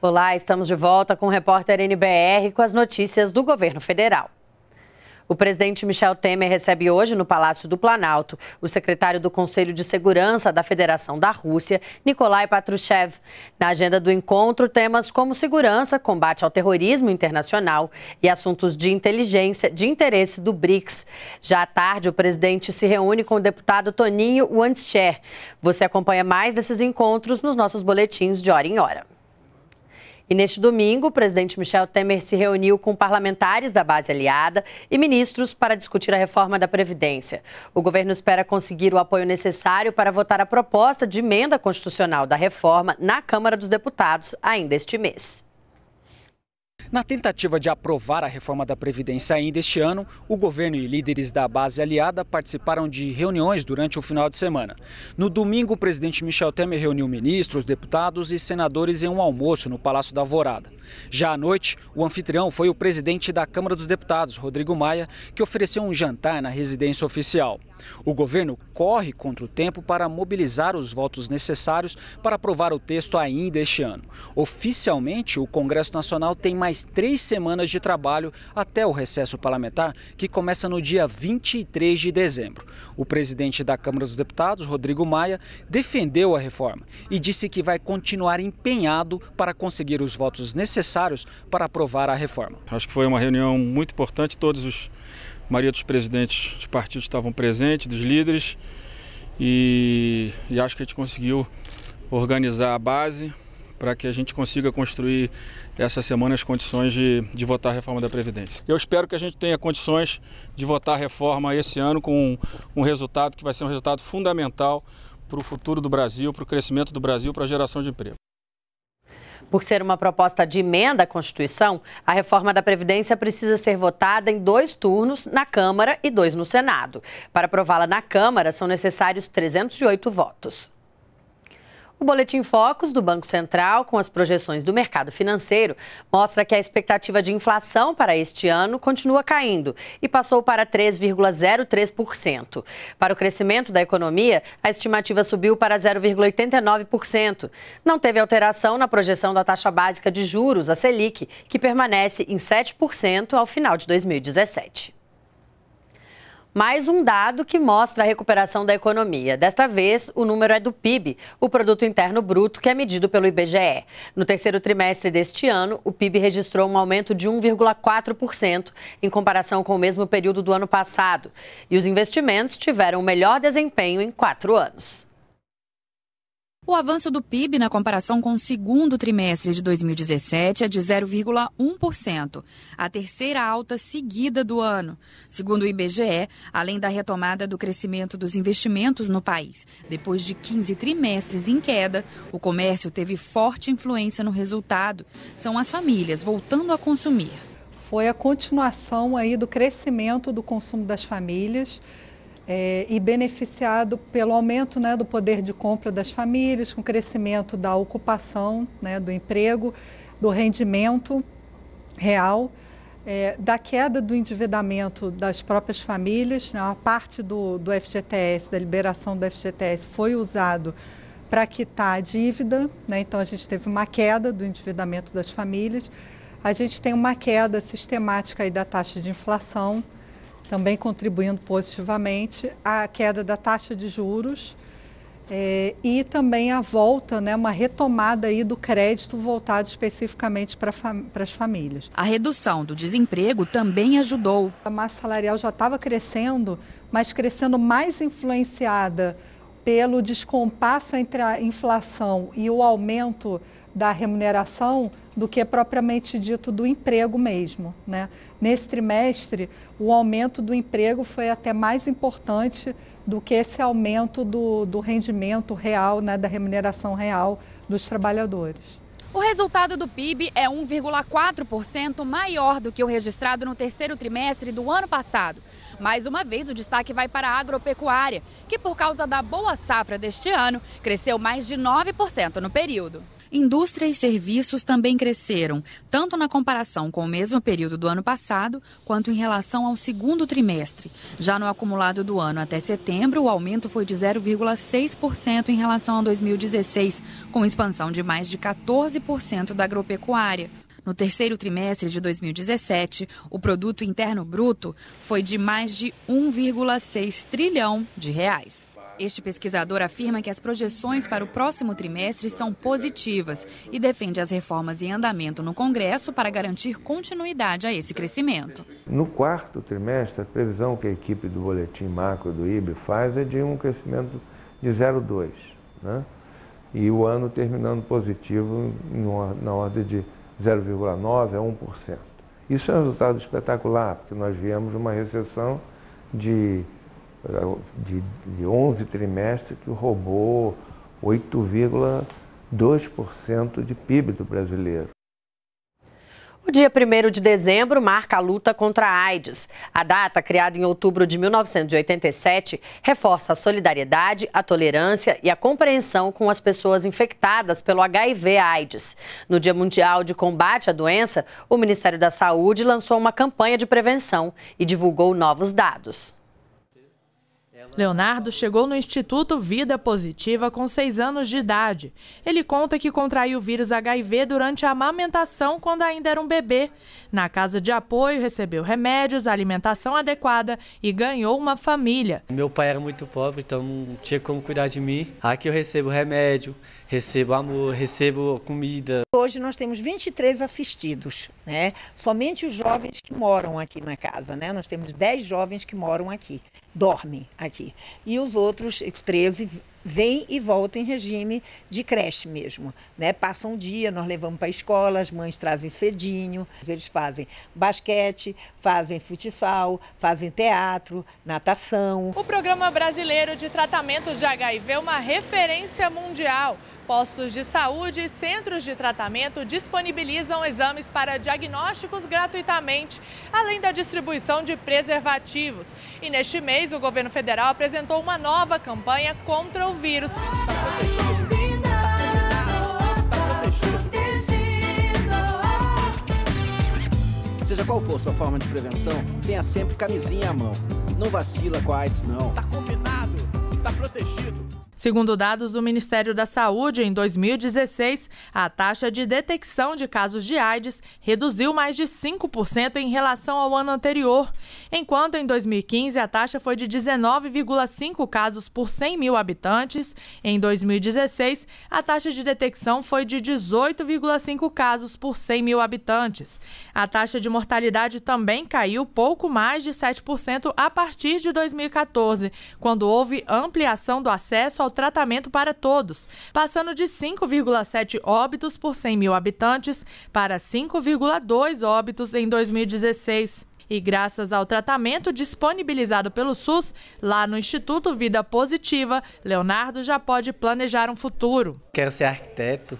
Olá, estamos de volta com o repórter NBR com as notícias do governo federal. O presidente Michel Temer recebe hoje no Palácio do Planalto o secretário do Conselho de Segurança da Federação da Rússia, Nikolai Patrushev. Na agenda do encontro, temas como segurança, combate ao terrorismo internacional e assuntos de inteligência de interesse do BRICS. Já à tarde, o presidente se reúne com o deputado Toninho Wandcher. Você acompanha mais desses encontros nos nossos boletins de hora em hora. E neste domingo, o presidente Michel Temer se reuniu com parlamentares da base aliada e ministros para discutir a reforma da Previdência. O governo espera conseguir o apoio necessário para votar a proposta de emenda constitucional da reforma na Câmara dos Deputados ainda este mês. Na tentativa de aprovar a reforma da Previdência ainda este ano, o governo e líderes da base aliada participaram de reuniões durante o final de semana. No domingo, o presidente Michel Temer reuniu ministros, deputados e senadores em um almoço no Palácio da Alvorada. Já à noite, o anfitrião foi o presidente da Câmara dos Deputados, Rodrigo Maia, que ofereceu um jantar na residência oficial. O governo corre contra o tempo para mobilizar os votos necessários para aprovar o texto ainda este ano. Oficialmente, o Congresso Nacional tem mais três semanas de trabalho até o recesso parlamentar, que começa no dia 23 de dezembro. O presidente da Câmara dos Deputados, Rodrigo Maia, defendeu a reforma e disse que vai continuar empenhado para conseguir os votos necessários para aprovar a reforma. Acho que foi uma reunião muito importante, todos os a maioria dos presidentes dos partidos estavam presentes, dos líderes, e, e acho que a gente conseguiu organizar a base para que a gente consiga construir essa semana as condições de, de votar a reforma da Previdência. Eu espero que a gente tenha condições de votar a reforma esse ano com um, um resultado que vai ser um resultado fundamental para o futuro do Brasil, para o crescimento do Brasil, para a geração de emprego. Por ser uma proposta de emenda à Constituição, a reforma da Previdência precisa ser votada em dois turnos na Câmara e dois no Senado. Para aprová-la na Câmara, são necessários 308 votos. O Boletim Focus do Banco Central, com as projeções do mercado financeiro, mostra que a expectativa de inflação para este ano continua caindo e passou para 3,03%. Para o crescimento da economia, a estimativa subiu para 0,89%. Não teve alteração na projeção da taxa básica de juros, a Selic, que permanece em 7% ao final de 2017 mais um dado que mostra a recuperação da economia. Desta vez, o número é do PIB, o Produto Interno Bruto, que é medido pelo IBGE. No terceiro trimestre deste ano, o PIB registrou um aumento de 1,4% em comparação com o mesmo período do ano passado. E os investimentos tiveram o melhor desempenho em quatro anos. O avanço do PIB na comparação com o segundo trimestre de 2017 é de 0,1%, a terceira alta seguida do ano, segundo o IBGE, além da retomada do crescimento dos investimentos no país. Depois de 15 trimestres em queda, o comércio teve forte influência no resultado. São as famílias voltando a consumir. Foi a continuação aí do crescimento do consumo das famílias é, e beneficiado pelo aumento né, do poder de compra das famílias, com o crescimento da ocupação, né, do emprego, do rendimento real. É, da queda do endividamento das próprias famílias, né, parte do, do FGTS, da liberação do FGTS, foi usado para quitar a dívida, né, então a gente teve uma queda do endividamento das famílias, a gente tem uma queda sistemática aí da taxa de inflação, também contribuindo positivamente à queda da taxa de juros é, e também a volta, né, uma retomada aí do crédito voltado especificamente para fam as famílias. A redução do desemprego também ajudou. A massa salarial já estava crescendo, mas crescendo mais influenciada pelo descompasso entre a inflação e o aumento da remuneração do que propriamente dito do emprego mesmo. Né? Nesse trimestre, o aumento do emprego foi até mais importante do que esse aumento do, do rendimento real, né, da remuneração real dos trabalhadores. O resultado do PIB é 1,4% maior do que o registrado no terceiro trimestre do ano passado. Mais uma vez, o destaque vai para a agropecuária, que, por causa da boa safra deste ano, cresceu mais de 9% no período. Indústria e serviços também cresceram, tanto na comparação com o mesmo período do ano passado, quanto em relação ao segundo trimestre. Já no acumulado do ano até setembro, o aumento foi de 0,6% em relação a 2016, com expansão de mais de 14% da agropecuária. No terceiro trimestre de 2017, o produto interno bruto foi de mais de 1,6 trilhão de reais. Este pesquisador afirma que as projeções para o próximo trimestre são positivas e defende as reformas em andamento no Congresso para garantir continuidade a esse crescimento. No quarto trimestre, a previsão que a equipe do boletim macro do IB faz é de um crescimento de 0,2, né? e o ano terminando positivo na ordem de 0,9 a 1%. Isso é um resultado espetacular, porque nós viemos uma recessão de de, de 11 trimestres que roubou 8,2% de PIB do brasileiro. O dia 1 de dezembro marca a luta contra a AIDS. A data, criada em outubro de 1987, reforça a solidariedade, a tolerância e a compreensão com as pessoas infectadas pelo HIV-AIDS. No Dia Mundial de Combate à Doença, o Ministério da Saúde lançou uma campanha de prevenção e divulgou novos dados. Leonardo chegou no Instituto Vida Positiva com 6 anos de idade. Ele conta que contraiu o vírus HIV durante a amamentação quando ainda era um bebê. Na casa de apoio, recebeu remédios, alimentação adequada e ganhou uma família. Meu pai era muito pobre, então não tinha como cuidar de mim. Aqui eu recebo remédio, recebo amor, recebo comida. Hoje nós temos 23 assistidos, né? Somente os jovens que moram aqui na casa, né? Nós temos 10 jovens que moram aqui, dormem aqui. E os outros 13 vêm e voltam em regime de creche mesmo, né? Passam um dia, nós levamos para a escola, as mães trazem cedinho, eles fazem basquete, fazem futsal, fazem teatro, natação. O Programa Brasileiro de Tratamento de HIV é uma referência mundial. Postos de saúde e centros de tratamento disponibilizam exames para diagnósticos gratuitamente, além da distribuição de preservativos. E neste mês, o governo federal apresentou uma nova campanha contra o vírus. Seja qual for sua forma de prevenção, tenha sempre camisinha à mão. Não vacila com a AIDS, não. Tá combinado, tá protegido. Segundo dados do Ministério da Saúde, em 2016, a taxa de detecção de casos de AIDS reduziu mais de 5% em relação ao ano anterior, enquanto em 2015 a taxa foi de 19,5 casos por 100 mil habitantes. Em 2016, a taxa de detecção foi de 18,5 casos por 100 mil habitantes. A taxa de mortalidade também caiu pouco mais de 7% a partir de 2014, quando houve ampliação do acesso ao tratamento para todos, passando de 5,7 óbitos por 100 mil habitantes para 5,2 óbitos em 2016. E graças ao tratamento disponibilizado pelo SUS, lá no Instituto Vida Positiva, Leonardo já pode planejar um futuro. Quero ser arquiteto,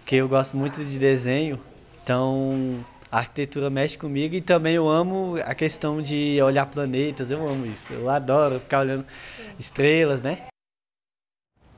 porque eu gosto muito de desenho, então a arquitetura mexe comigo e também eu amo a questão de olhar planetas, eu amo isso, eu adoro ficar olhando estrelas, né?